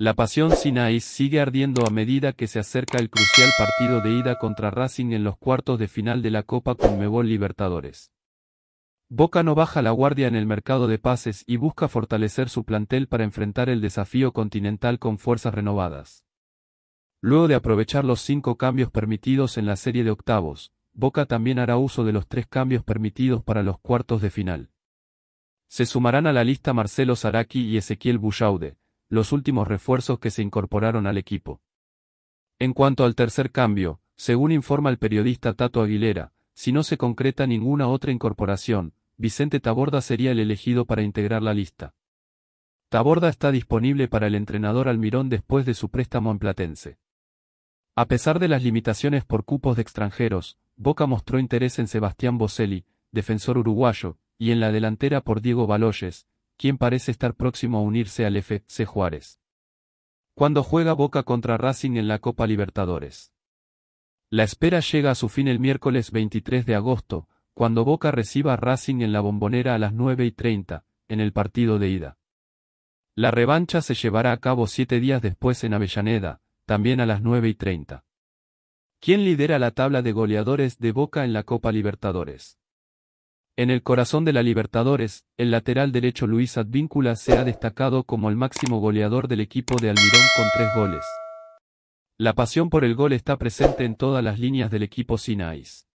La pasión Sinais sigue ardiendo a medida que se acerca el crucial partido de ida contra Racing en los cuartos de final de la Copa con Mebol Libertadores. Boca no baja la guardia en el mercado de pases y busca fortalecer su plantel para enfrentar el desafío continental con fuerzas renovadas. Luego de aprovechar los cinco cambios permitidos en la serie de octavos, Boca también hará uso de los tres cambios permitidos para los cuartos de final. Se sumarán a la lista Marcelo Saraki y Ezequiel Bouchaude los últimos refuerzos que se incorporaron al equipo. En cuanto al tercer cambio, según informa el periodista Tato Aguilera, si no se concreta ninguna otra incorporación, Vicente Taborda sería el elegido para integrar la lista. Taborda está disponible para el entrenador Almirón después de su préstamo en Platense. A pesar de las limitaciones por cupos de extranjeros, Boca mostró interés en Sebastián Boselli, defensor uruguayo, y en la delantera por Diego Baloyes, quien parece estar próximo a unirse al FC Juárez. Cuando juega Boca contra Racing en la Copa Libertadores. La espera llega a su fin el miércoles 23 de agosto, cuando Boca reciba a Racing en la bombonera a las 9 y 30, en el partido de ida. La revancha se llevará a cabo siete días después en Avellaneda, también a las 9 y 30. ¿Quién lidera la tabla de goleadores de Boca en la Copa Libertadores? En el corazón de la Libertadores, el lateral derecho Luis Advíncula se ha destacado como el máximo goleador del equipo de Almirón con tres goles. La pasión por el gol está presente en todas las líneas del equipo Sinais.